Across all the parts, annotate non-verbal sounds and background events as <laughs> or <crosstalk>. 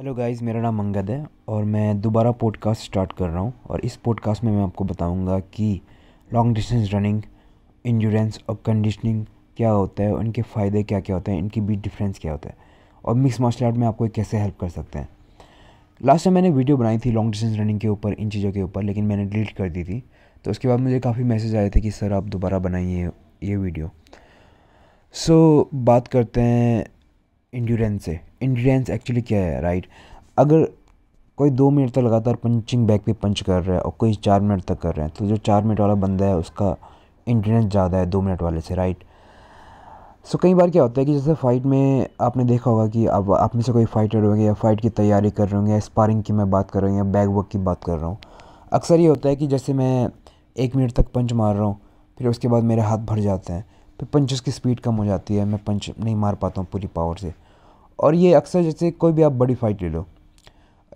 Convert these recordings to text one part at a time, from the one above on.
Hello guys मेरा नाम मंगद है और मैं दोबारा पॉडकास्ट स्टार्ट कर रहा हूँ और इस पॉडकास्ट में मैं आपको बताऊँगा कि लॉन्ग डिस्टेंस रनिंग इंजोरेंस और कंडीशनिंग क्या होता है उनके फ़ायदे क्या क्या होते हैं इनके बीच डिफरेंस क्या होता है और मिक्स मार्शल आर्ट में आपको कैसे हेल्प कर सकते हैं लास्ट टाइम मैंने वीडियो बनाई थी लॉन्ग डिस्टेंस रनिंग के ऊपर इन चीज़ों के ऊपर लेकिन मैंने डिलीट कर दी थी तो उसके बाद मुझे काफ़ी मैसेज आए थे कि सर आप दोबारा बनाइए ये वीडियो सो so, बात करते हैं इंड्योरेंस से इंड्योरेंस एक्चुअली क्या है राइट अगर कोई दो मिनट तक लगातार पंचिंग बैग पे पंच कर रहा है और कोई चार मिनट तक कर रहे हैं तो जो चार मिनट वाला बंदा है उसका इंड्योरेंस ज़्यादा है दो मिनट वाले से राइट सो so, कई बार क्या होता है कि जैसे फ़ाइट में आपने देखा होगा कि अब आप में से कोई फाइटर होंगे या फाइट की तैयारी कर रहे होंगे या स्पारिंग की मैं बात कर रहा हूँ या बैग वर्क की बात कर रहा हूँ अक्सर ये होता है कि जैसे मैं एक मिनट तक पंच मार रहा हूँ फिर उसके बाद मेरे हाथ भर जाते हैं फिर तो पंचेस की स्पीड कम हो जाती है मैं पंच नहीं मार पाता हूँ पूरी पावर से और ये अक्सर जैसे कोई भी आप बड़ी फाइट ले लो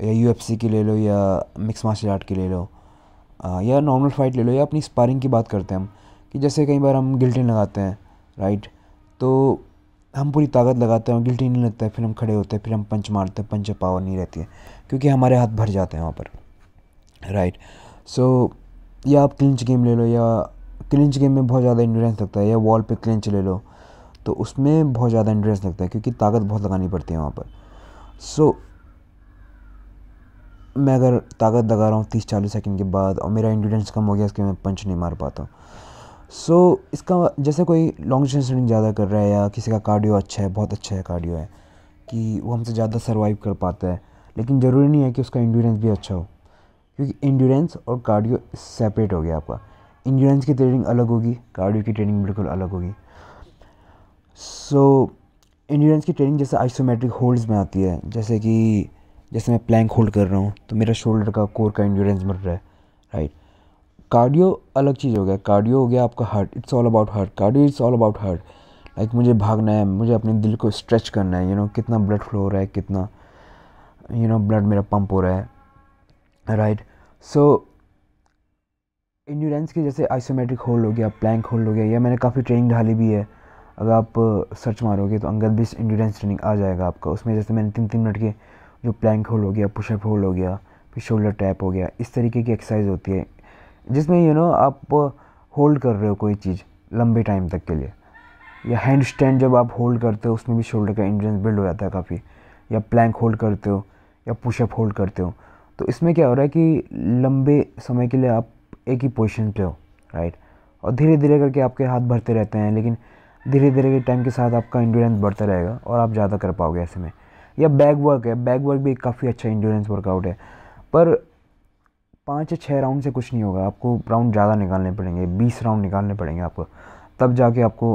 या यू की ले लो या मिक्स मार्शल आर्ट की ले लो या नॉर्मल फाइट ले लो या अपनी स्पारिंग की बात करते हैं हम कि जैसे कई बार हम गिल्टिन लगाते हैं राइट तो हम पूरी ताकत लगाते हैं गिल्टी नहीं लगता है फिर हम खड़े होते हैं फिर हम पंच मारते हैं पंच पावर नहीं रहती है क्योंकि हमारे हाथ भर जाते हैं वहाँ पर राइट सो so, या आप क्लिंच गेम ले लो या क्लिंच गेम में बहुत ज़्यादा इंडोरेंस लगता है या वॉल पे क्लिंच ले लो तो उसमें बहुत ज़्यादा इंडोरेंस लगता है क्योंकि ताकत बहुत लगानी पड़ती है वहाँ पर सो so, मैं अगर ताकत लगा रहा हूँ तीस चालीस सेकेंड के बाद और मेरा इंडोरेंस कम हो गया इसके मैं पंच नहीं मार पाता सो so, इसका जैसे कोई लॉन्ग डिस्टेंस रनिंग ज़्यादा कर रहा है या किसी का कार्डियो अच्छा है बहुत अच्छा है कार्डियो है कि वो हमसे ज़्यादा सर्वाइव कर पाता है लेकिन ज़रूरी नहीं है कि उसका इंडोरेंस भी अच्छा हो क्योंकि इंडोरेंस और कार्डियो सेपरेट हो गया आपका इंड्योरेंस की ट्रेनिंग अलग होगी कार्डियो की ट्रेनिंग बिल्कुल अलग होगी सो so, इंड्योरेंस की ट्रेनिंग जैसे आइसोमेट्रिक होल्ड्स में आती है जैसे कि जैसे मैं प्लैंक होल्ड कर रहा हूँ तो मेरा शोल्डर का कोर का इंड्योरेंस बढ़ रहा है राइट कार्डियो अलग चीज़ हो गया कार्डियो हो गया आपका heart it's all about heart cardio it's all about heart like मुझे भागना है मुझे अपने दिल को स्ट्रेच करना है यू you नो know, कितना ब्लड फ्लो हो रहा है कितना यू नो ब्लड मेरा पंप हो रहा है right right? So so, endurance की जैसे आइसोमेट्रिक होल्ड हो गया प्लैंक होल्ड हो गया या मैंने काफ़ी ट्रेनिंग ढाली भी है अगर आप सर्च मारोगे तो अंगद बिस्ट इंडोरेंस ट्रेनिंग आ जाएगा आपका उसमें जैसे मैंने तीन तीन मिनट के जो प्लैंक होल्ड हो गया पुशअप होल्ड हो गया फिर शोल्डर टैप हो गया इस तरीके की एक्सरसाइज होती है जिसमें यू you नो know, आप होल्ड कर रहे हो कोई चीज़ लंबे टाइम तक के लिए या हैंड स्टैंड जब आप होल्ड करते हो उसमें भी शोल्डर का इंड्रेंस बिल्ड हो जाता है काफ़ी या प्लैंक होल्ड करते हो या पुशअप होल्ड करते हो तो इसमें क्या हो रहा है कि लंबे समय के लिए आप एक ही पोजिशन पे हो राइट और धीरे धीरे करके आपके हाथ भरते रहते हैं लेकिन धीरे धीरे के टाइम के साथ आपका इंडोरेंस बढ़ता रहेगा और आप ज़्यादा कर पाओगे ऐसे में या बैक वर्क है बैक वर्क भी काफ़ी अच्छा इंडोरेंस वर्कआउट है पर पाँच या छः राउंड से कुछ नहीं होगा आपको राउंड ज़्यादा निकालने पड़ेंगे बीस राउंड निकालने पड़ेंगे आपको तब जाके आपको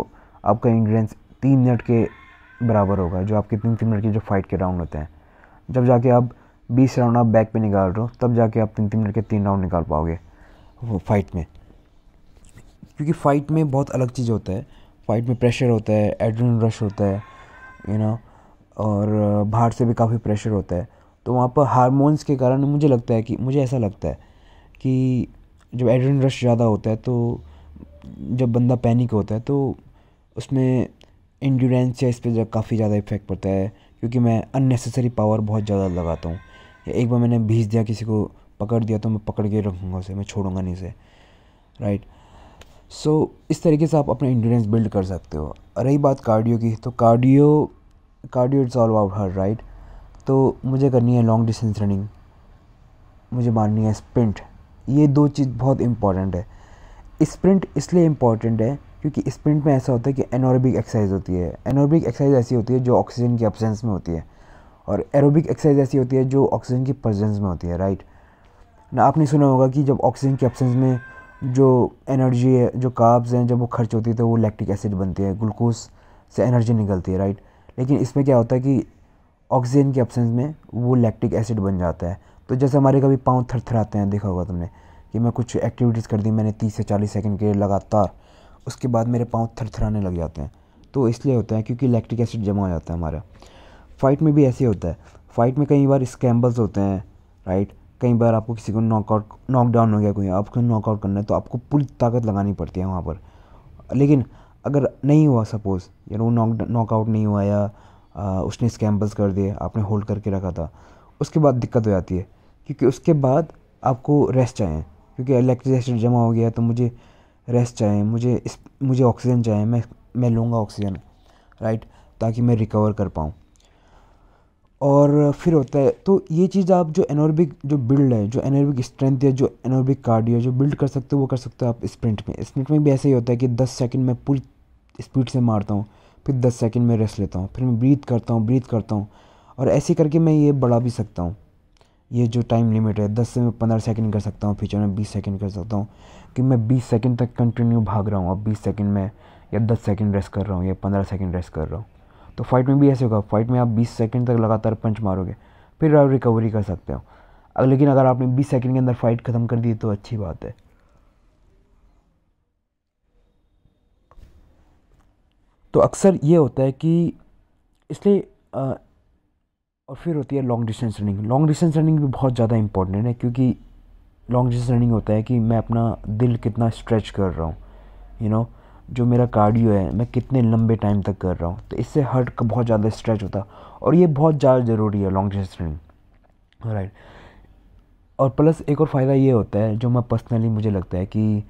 आपका इंडोरेंस तीन मिनट के बराबर होगा जो आपके तीन तीन मिनट के जो फाइट के राउंड होते हैं जब जाके आप बीस राउंड आप बैक पे निकाल रहे हो तब जाके आप तीन तीन मिनट के तीन राउंड निकाल पाओगे फाइट में क्योंकि फ़ाइट में बहुत अलग चीज़ होता है फाइट में प्रेशर होता है एड्रीन रश होता है यू you नो know, और uh, बाहर से भी काफ़ी प्रेशर होता है तो वहाँ पर हारमोन्स के कारण मुझे लगता है कि मुझे ऐसा लगता है कि जब एड्रेन रश ज़्यादा होता है तो जब बंदा पैनिक होता है तो उसमें इंड्योरेंस या इस पर काफ़ी ज़्यादा इफेक्ट पड़ता है क्योंकि मैं अननेसेसरी पावर बहुत ज़्यादा लगाता हूँ एक बार मैंने भेज दिया किसी को पकड़ दिया तो मैं पकड़ के रखूँगा उसे मैं छोड़ूंगा नहीं उसे राइट सो so, इस तरीके से आप अपना इंडोरेंस बिल्ड कर सकते हो रही बात कार्डियो की तो cardio cardio it's all about heart right तो मुझे करनी है लॉन्ग डिस्टेंस रनिंग मुझे मारनी है स्प्रिंट ये दो चीज़ बहुत इंपॉर्टेंट है स्प्रिंट इसलिए इंपॉर्टेंट है क्योंकि स्प्रिंट में ऐसा होता है कि एनोरबिक एक्सरसाइज होती है एनोरबिक एक्सरसाइज ऐसी होती है जो ऑक्सीजन की अपजेंस में होती है और एरोबिक एक्सरसाइज ऐसी होती है जो ऑक्सीजन की प्रजेंस में होती है राइट right? ना आपने सुना होगा कि जब ऑक्सीजन के एब्सेंस में जो एनर्जी है जो काब्स हैं जब वो खर्च होती है तो वो लैक्टिक एसिड बनती है ग्लूकोज से एनर्जी निकलती है राइट लेकिन इसमें क्या होता है कि ऑक्सीजन के एब्सेंस में वो लैक्टिक एसिड बन जाता है तो जैसे हमारे कभी पाँव थरथराते हैं देखा होगा तुमने कि मैं कुछ एक्टिविटीज़ कर दी मैंने तीस से चालीस सेकेंड के लिए लगातार उसके बाद मेरे पाँव आने लग जाते हैं तो इसलिए होता है क्योंकि लैक्टिक एसिड जमा हो जाता है हमारा फाइट में भी ऐसे होता है फाइट में कई बार स्कैम्बल्स होते हैं राइट कई बार आपको किसी को नॉकआउट नॉकडाउन हो गया कोई आपको नॉकआउट करना है तो आपको पूरी ताकत लगानी पड़ती है वहाँ पर लेकिन अगर नहीं हुआ सपोज़ यार वो नॉक नॉकआउट नहीं हुआ या आ, उसने स्कैम्पल्स कर दिए आपने होल्ड करके रखा था उसके बाद दिक्कत हो जाती है क्योंकि उसके बाद आपको रेस्ट चाहिए क्योंकि इलेक्ट्रिसिटी जमा हो गया तो मुझे रेस्ट चाहिए मुझे इस मुझे ऑक्सीजन चाहिए मैं मैं लूँगा ऑक्सीजन राइट ताकि मैं रिकवर कर पाऊँ और फिर होता है तो ये चीज़ आप जो एनोरबिक जो बिल्ड है जो एनोरबिक स्ट्रेंथ या जो एनोरबिक कार्डियो जो बिल्ड कर सकते हो वो कर सकते हो आप स्प्रिंट में स्प्रिंट में भी ऐसा ही होता है कि दस सेकेंड में पूरी स्पीड से मारता हूँ फिर दस सेकेंड में रेस्ट लेता हूँ फिर मैं ब्रीथ करता हूँ ब्रीथ करता हूँ और ऐसे करके मैं ये बढ़ा भी सकता हूँ ये जो टाइम लिमिट है दस से मैं पंद्रह सेकेंड कर सकता हूँ फ्यूचर में बीस सेकेंड कर सकता हूँ कि मैं बीस सेकेंड तक कंटिन्यू भाग रहा हूँ अब बीस सेकेंड में या दस सेकेंड रेस्ट कर रहा हूँ या पंद्रह सेकंड रेस्ट कर रहा हूँ तो फाइट में भी ऐसे होगा फाइट में आप 20 सेकंड तक लगातार पंच मारोगे फिर आप रिकवरी कर सकते हो लेकिन अगर आपने 20 सेकंड के अंदर फाइट ख़त्म कर दी तो अच्छी बात है तो अक्सर ये होता है कि इसलिए और फिर होती है long distance running long distance running भी बहुत ज़्यादा इंपॉर्टेंट है क्योंकि लॉन्ग डिस्टेंस रनिंग होता है कि मैं अपना दिल कितना स्ट्रेच कर रहा हूँ यू नो जो मेरा कार्डियो है मैं कितने लंबे टाइम तक कर रहा हूँ तो इससे हर्ट का बहुत ज़्यादा स्ट्रेच होता और ये बहुत ज़्यादा ज़रूरी है लॉन्ग डिस्टेंस राइट और प्लस एक और फ़ायदा ये होता है जो मैं पर्सनली मुझे लगता है कि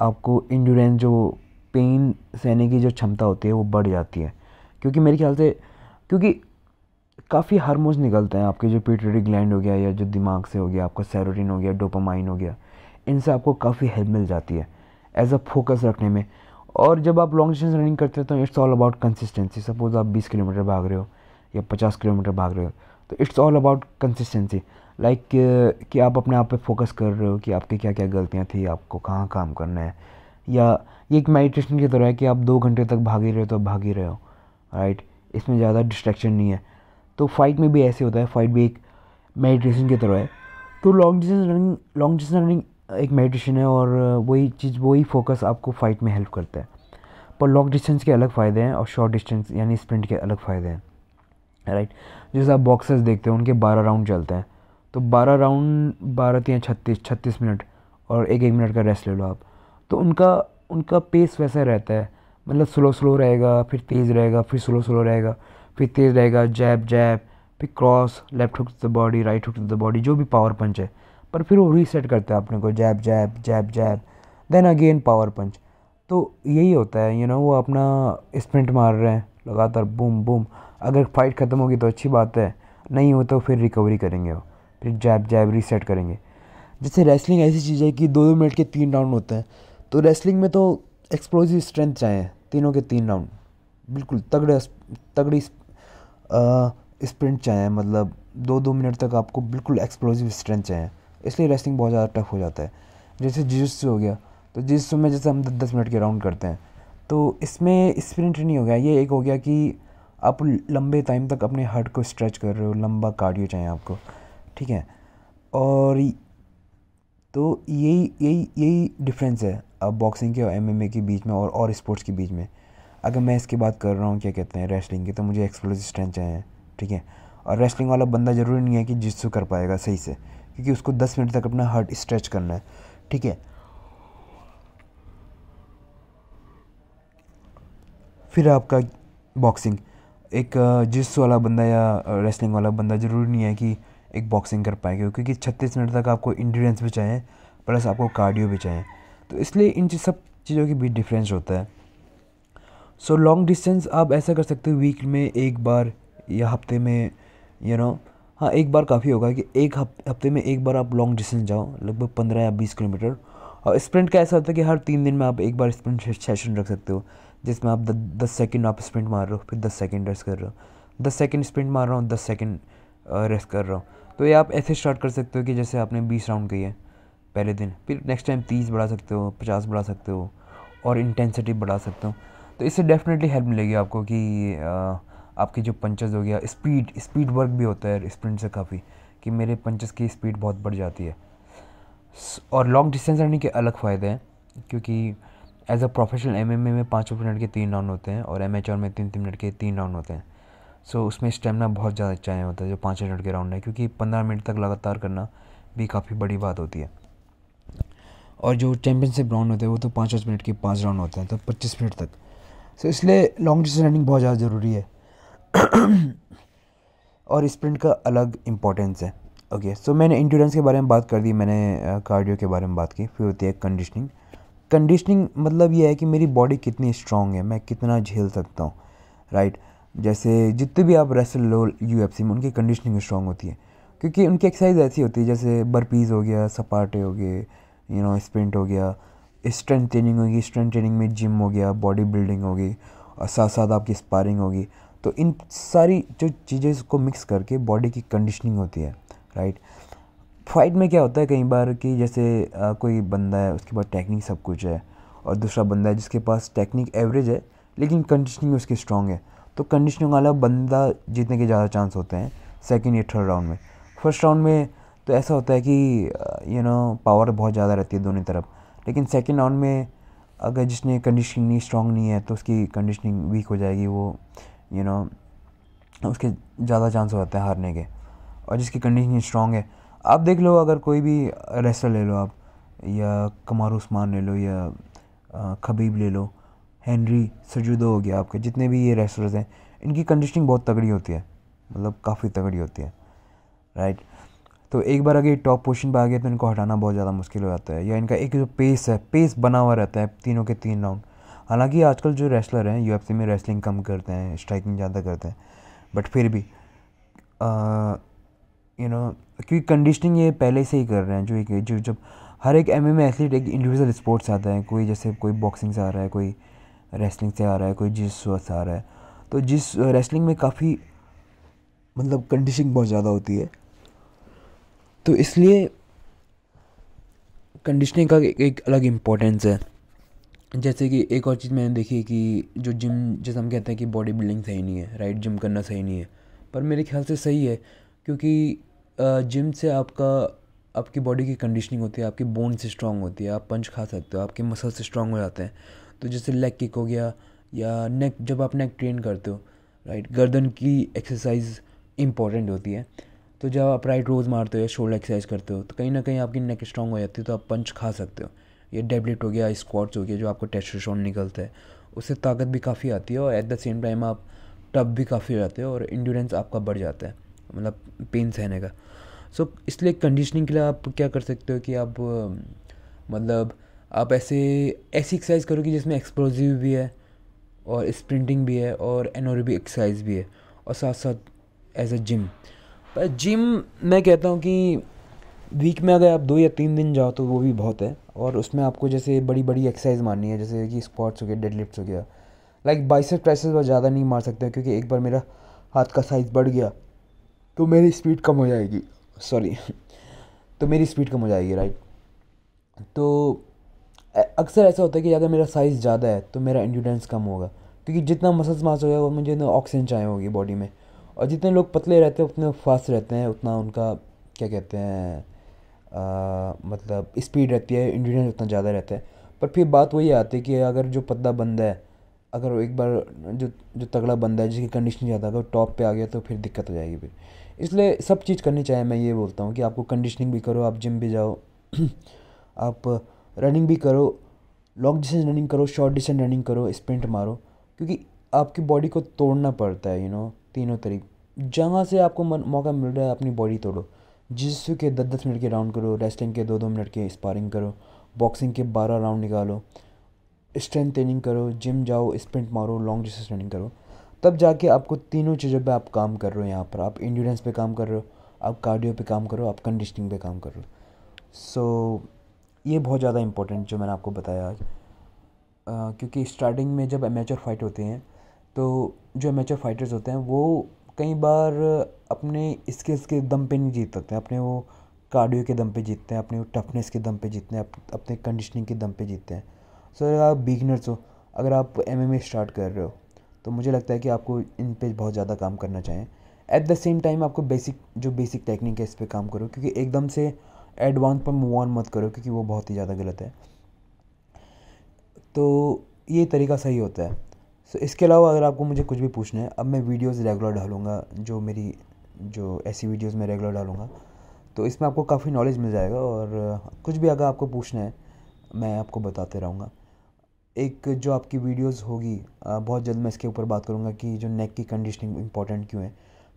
आपको इंडोरेंस जो पेन सहने की जो क्षमता होती है वो बढ़ जाती है क्योंकि मेरे ख्याल से क्योंकि काफ़ी हारमोन्स निकलते हैं आपके जो पीटरी ग्लैंड हो गया या जो दिमाग से हो गया आपका सेरोटिन हो गया डोपामाइन हो गया इनसे आपको काफ़ी हेल्प मिल जाती है एज अ फोकस रखने में और जब आप लॉन्ग डिस्टेंस रनिंग करते हो तो it's all about consistency suppose आप 20 किलोमीटर भाग रहे हो या 50 किलोमीटर भाग रहे हो तो it's all about consistency like कि आप अपने आप पे फोकस कर रहे हो कि आपकी क्या क्या गलतियाँ थी आपको कहाँ काम करना है या ये एक मेडिटेशन की तरह है कि आप दो घंटे तक भाग ही रहे हो तो भाग ही रहे हो राइट इसमें ज़्यादा डिस्ट्रैक्शन नहीं है तो फाइट में भी ऐसे होता है फाइट भी एक मेडिटेशन की तरह है तो long distance running long distance running एक मेडिटेशन है और वही चीज़ वही फोकस आपको फाइट में हेल्प करता है पर लॉन्ग डिस्टेंस के अलग फ़ायदे हैं और शॉर्ट डिस्टेंस यानी स्प्रिंट के अलग फ़ायदे हैं राइट जैसे आप बॉक्सर्स देखते हैं उनके बारह राउंड चलते हैं तो बारह राउंड बारह तीन छत्तीस छत्तीस मिनट और एक एक मिनट का रेस्ट ले लो आप तो उनका उनका पेस वैसा रहता है मतलब स्लो स्लो रहेगा फिर तेज़ रहेगा फिर स्लो स्लो रहेगा फिर तेज़ रहेगा जैब जैब फिर cross left hook to the body right hook to the body जो भी पावर पंच है पर फिर वो रीसेट करते हैं अपने को jab jab jab jab then again power punch तो यही होता है यू you नो know, वो अपना स्प्रिंट मार रहे हैं लगातार बूम बूम अगर फाइट ख़त्म होगी तो अच्छी बात है नहीं हो तो फिर रिकवरी करेंगे वो फिर जैब जैब रीसेट करेंगे जैसे रेसलिंग ऐसी चीज़ है कि दो दो मिनट के तीन राउंड होते हैं तो रेसलिंग में तो एक्सप्लोजिव स्ट्रेंथ चाहिए तीनों के तीन राउंड बिल्कुल तगड़े तगड़ी स्प्रिंट चाहिए मतलब दो दो मिनट तक आपको बिल्कुल एक्सप्लोजिव स्ट्रेंथ चाहिए इसलिए रेस्टिंग बहुत ज़्यादा टफ हो जाता है जैसे जिजुत्सु हो गया तो जिस में जैसे हम दस मिनट के राउंड करते हैं तो इसमें स्प्रिंट नहीं हो गया ये एक हो गया कि आप लंबे टाइम तक अपने हार्ट को स्ट्रेच कर रहे हो लंबा कार्डियो चाहिए आपको ठीक है और तो यही यही यही डिफरेंस है अब बॉक्सिंग के और एम के बीच में और और स्पोर्ट्स के बीच में अगर मैं इसकी बात कर रहा हूँ क्या कहते हैं रेस्लिंग की तो मुझे एक्सप्लोजिव स्ट्रेंथ चाहिए ठीक है और रेस्लिंग वाला बंदा ज़रूरी नहीं है कि जिससे कर पाएगा सही से क्योंकि उसको दस मिनट तक अपना हार्ट स्ट्रेच करना है ठीक है फिर आपका बॉक्सिंग एक जिस वाला बंदा या रेसलिंग वाला बंदा ज़रूरी नहीं है कि एक बॉक्सिंग कर पाएगा क्योंकि छत्तीस मिनट तक आपको इंडोरेंस भी चाहिए प्लस आपको कार्डियो भी चाहिए तो इसलिए इन सब चीज़ों के बीच डिफरेंस होता है सो लॉन्ग डिस्टेंस आप ऐसा कर सकते हो वीक में एक बार या हफ्ते में यू you नो know, हाँ एक बार काफ़ी होगा कि एक हफ्ते में एक बार आप लॉन्ग डिस्टेंस जाओ लगभग पंद्रह या बीस किलोमीटर और स्प्रिंट का ऐसा होता है कि हर तीन दिन में आप एक बार स्प्रिंट सेशन रख सकते हो जिसमें आप दस सेकेंड आप स्प्रिंट मार रहे हो फिर दस सेकेंड रेस्ट कर रहे हो दस सेकेंड स्प्रिंट मार रहा हूँ दस सेकेंड रेस्ट कर रहा हूँ तो ये आप ऐसे स्टार्ट कर सकते हो कि जैसे आपने बीस राउंड किए पहले दिन फिर नेक्स्ट टाइम तीस बढ़ा सकते हो पचास बढ़ा सकते हो और इंटेंसिटी बढ़ा सकते हो तो इससे डेफिनेटली हेल्प मिलेगी आपको कि आपके जो पंचेस हो गया स्पीड स्पीड वर्क भी होता है स्प्रिंट से काफ़ी कि मेरे पंचेस की स्पीड बहुत बढ़ जाती है और लॉन्ग डिस्टेंस रनिंग के अलग फ़ायदे हैं क्योंकि एज अ प्रोफेशनल एम में पाँच मिनट के तीन राउंड होते हैं और एम में तीन तीन मिनट के तीन राउंड होते हैं सो so, उसमें स्टेमिना बहुत ज़्यादा चाहिए होता है जो पाँच मिनट के राउंड है क्योंकि पंद्रह मिनट तक लगातार करना भी काफ़ी बड़ी बात होती है और जो चैम्पियनशिप राउंड होते हैं वो तो पाँच पाँच मिनट के पाँच राउंड होते हैं तो पच्चीस मिनट तक सो so, इसलिए लॉन्ग डिस्टेंस रनिंग बहुत ज़्यादा ज़रूरी है और स्प्रिंट का अलग इम्पोर्टेंस है ओके okay, सो so मैंने इंड्योरेंस के बारे में बात कर दी मैंने कार्डियो के बारे में बात की फिर होती है कंडीशनिंग कंडीशनिंग मतलब ये है कि मेरी बॉडी कितनी स्ट्रांग है मैं कितना झेल सकता हूँ राइट जैसे जितने भी आप रेसल लो यू में उनकी कंडीशनिंग स्ट्रांग होती है क्योंकि उनकी एक्सरसाइज ऐसी होती है जैसे बर्पीज़ हो गया सपाटे हो गए यू नो स्प्रिंट हो गया स्ट्रेंथ ट्रेनिंग होगी स्ट्रेंथ ट्रेनिंग में जिम हो गया बॉडी बिल्डिंग होगी और साथ साथ आपकी स्पारिंग होगी तो इन सारी जो चीज़ें को मिक्स करके बॉडी की कंडीशनिंग होती है राइट फाइट में क्या होता है कई बार कि जैसे आ, कोई बंदा है उसके पास टेक्निक सब कुछ है और दूसरा बंदा है जिसके पास टेक्निक एवरेज है लेकिन कंडीशनिंग उसकी स्ट्रांग है तो कंडीशनिंग वाला बंदा जीतने के ज़्यादा चांस होते हैं सेकेंड या थर्ड राउंड में फर्स्ट राउंड में तो ऐसा होता है कि यू नो पावर बहुत ज़्यादा रहती है दोनों तरफ लेकिन सेकेंड राउंड में अगर जिसने कंडीशनिंग स्ट्रांग नहीं है तो उसकी कंडीशनिंग वीक हो जाएगी वो यू नो उसके ज़्यादा चांस हो जाते हैं हारने के और जिसकी कंडीशन स्ट्रॉन्ग है आप देख लो अगर कोई भी रेसलर ले लो आप या कमार उस्मान ले लो या खबीब ले लो हेनरी सजुदो हो गया आपके जितने भी ये रेसलर्स हैं इनकी कंडीशनिंग बहुत तगड़ी होती है मतलब काफ़ी तगड़ी होती है राइट तो एक बार अगर टॉप पोजिशन पर आ गए तो इनको हटाना बहुत ज़्यादा मुश्किल हो जाता है या इनका एक जो पेस है पेस बना हुआ रहता है तीनों के तीन राउंड हालांकि आजकल जो रेसलर हैं यू में रेसलिंग कम करते हैं स्ट्राइकिंग ज़्यादा करते हैं बट फिर भी यू नो क्योंकि कंडीशनिंग ये पहले से ही कर रहे हैं जो एक जो जब हर एक एम एथलीट एक इंडिविजुअल स्पोर्ट्स आता है कोई जैसे कोई बॉक्सिंग से आ रहा है कोई रेसलिंग से आ रहा है कोई जिस से आ रहा है तो जिस रेसलिंग में काफ़ी मतलब कंडीशनिंग बहुत ज़्यादा होती है तो इसलिए कंडीशनिंग का एक अलग इम्पोर्टेंस है जैसे कि एक और चीज़ मैंने देखी है कि जो जिम जैसे हम कहते हैं कि बॉडी बिल्डिंग सही नहीं है राइट जिम करना सही नहीं है पर मेरे ख्याल से सही है क्योंकि जिम से आपका आपकी बॉडी की कंडीशनिंग होती है आपकी बोन से स्ट्रांग होती है आप पंच खा सकते हो आपके मसल से स्ट्रांग हो जाते हैं तो जैसे लेग किक हो गया या नेक जब आप नेक ट्रेन करते हो राइट गर्दन की एक्सरसाइज इंपॉर्टेंट होती है तो जब आप राइट रोज़ मारते हो या शोल्डर एक्सरसाइज करते हो तो कहीं ना कहीं आपकी नेक स्ट्रांग हो जाती है तो आप पंच खा सकते हो ये डेबलेट हो गया स्क्वाट्स हो गया जो आपको टेस्टोस्टेरोन निकलता है उससे ताकत भी काफ़ी आती है और एट द सेम टाइम आप टब भी काफ़ी हो जाते हो और इंडोरेंस आपका बढ़ जाता है मतलब पेन सहने का सो so, इसलिए कंडीशनिंग के लिए आप क्या कर सकते हो कि आप मतलब आप ऐसे ऐसी एक्सरसाइज करो कि जिसमें एक्सप्लोजिव भी है और स्प्रिंटिंग भी है और एनोरबिक एक्सरसाइज भी है और साथ साथ एज अ जिम पर जिम मैं कहता हूँ कि वीक में अगर आप दो या तीन दिन जाओ तो वो भी बहुत है और उसमें आपको जैसे बड़ी बड़ी एक्सरसाइज मारनी है जैसे कि स्क्वाट्स हो गया डेड लिफ्ट हो गया लाइक बाइसेप प्रेसेस वह ज़्यादा नहीं मार सकते क्योंकि एक बार मेरा हाथ का साइज़ बढ़ गया तो मेरी स्पीड कम हो जाएगी सॉरी <laughs> तो मेरी स्पीड कम हो जाएगी राइट तो अक्सर ऐसा होता है कि अगर मेरा साइज़ ज़्यादा है तो मेरा एंडोडेंस कम होगा क्योंकि जितना मसल्स मास होगा वो मुझे ऑक्सीजन चाहिए होगी बॉडी में और जितने लोग पतले रहते हैं उतने फास्ट रहते हैं उतना उनका क्या कहते हैं मतलब स्पीड रहती है इंड्योरेंस उतना ज़्यादा रहता है पर फिर बात वही आती है कि अगर जो पतला बंदा है अगर एक बार जो जो तगड़ा बंदा है जिसकी कंडीशन ज़्यादा अगर टॉप पे आ गया तो फिर दिक्कत हो जाएगी फिर इसलिए सब चीज़ करनी चाहिए मैं ये बोलता हूँ कि आपको कंडीशनिंग भी करो आप जिम भी जाओ <clears throat> आप रनिंग भी करो लॉन्ग डिस्टेंस रनिंग करो शॉर्ट डिस्टेंस रनिंग करो स्प्रिंट मारो क्योंकि आपकी बॉडी को तोड़ना पड़ता है यू नो तीनों तरीक जहाँ से आपको मौका मिल रहा है अपनी बॉडी तोड़ो जिस के दस दस मिनट के राउंड करो रेस्टिंग के दो दो मिनट के स्पारिंग करो बॉक्सिंग के बारह राउंड निकालो स्ट्रेंथ ट्रेनिंग करो जिम जाओ स्प्रिंट मारो लॉन्ग डिस्टेंस रनिंग करो तब जाके आपको तीनों चीज़ों पे आप काम कर रहे हो यहाँ पर आप इंड्योरेंस पे काम कर रहे हो आप कार्डियो पे काम कर रहे हो आप कंडीशनिंग पे काम कर रहे हो सो so, ये बहुत ज़्यादा इंपॉर्टेंट जो मैंने आपको बताया आज क्योंकि स्टार्टिंग में जब अमेचर फाइट होते हैं तो जो अमेचर फाइटर्स होते हैं वो कई बार अपने स्किल्स के दम पे नहीं जीत पाते अपने वो कार्डियो के दम पे जीतते हैं अपने वो टफनेस के दम पे जीतते हैं अपने कंडीशनिंग के दम पे जीतते हैं सो अगर आप बिगनर्स हो अगर आप एम एम स्टार्ट कर रहे हो तो मुझे लगता है कि आपको इन पे बहुत ज़्यादा काम करना चाहिए एट द सेम टाइम आपको बेसिक जो बेसिक टेक्निक है इस पर काम करो क्योंकि एकदम से एडवांस पर मूव ऑन मत करो क्योंकि वो बहुत ही ज़्यादा गलत है तो ये तरीका सही होता है सो तो इसके अलावा अगर आपको मुझे कुछ भी पूछना है अब मैं वीडियोस रेगुलर डालूँगा जो मेरी जो ऐसी वीडियोस मैं रेगुलर डालूँगा तो इसमें आपको काफ़ी नॉलेज मिल जाएगा और कुछ भी अगर आपको पूछना है मैं आपको बताते रहूँगा एक जो आपकी वीडियोस होगी बहुत जल्द मैं इसके ऊपर बात करूँगा कि जो नेक की कंडीशनिंग इंपॉर्टेंट क्यों है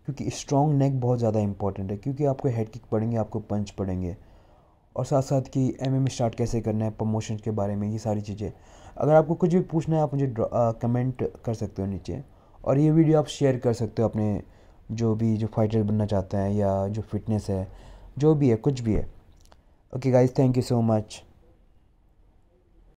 क्योंकि स्ट्रॉन्ग नेक बहुत ज़्यादा इंपॉर्टेंट है क्योंकि आपको हेड किक पड़ेंगे आपको पंच पड़ेंगे और साथ साथ कि एम स्टार्ट कैसे करना है प्रमोशन के बारे में ये सारी चीज़ें अगर आपको कुछ भी पूछना है आप मुझे कमेंट कर सकते हो नीचे और ये वीडियो आप शेयर कर सकते हो अपने जो भी जो फाइटर बनना चाहते हैं या जो फिटनेस है जो भी है कुछ भी है okay guys thank you so much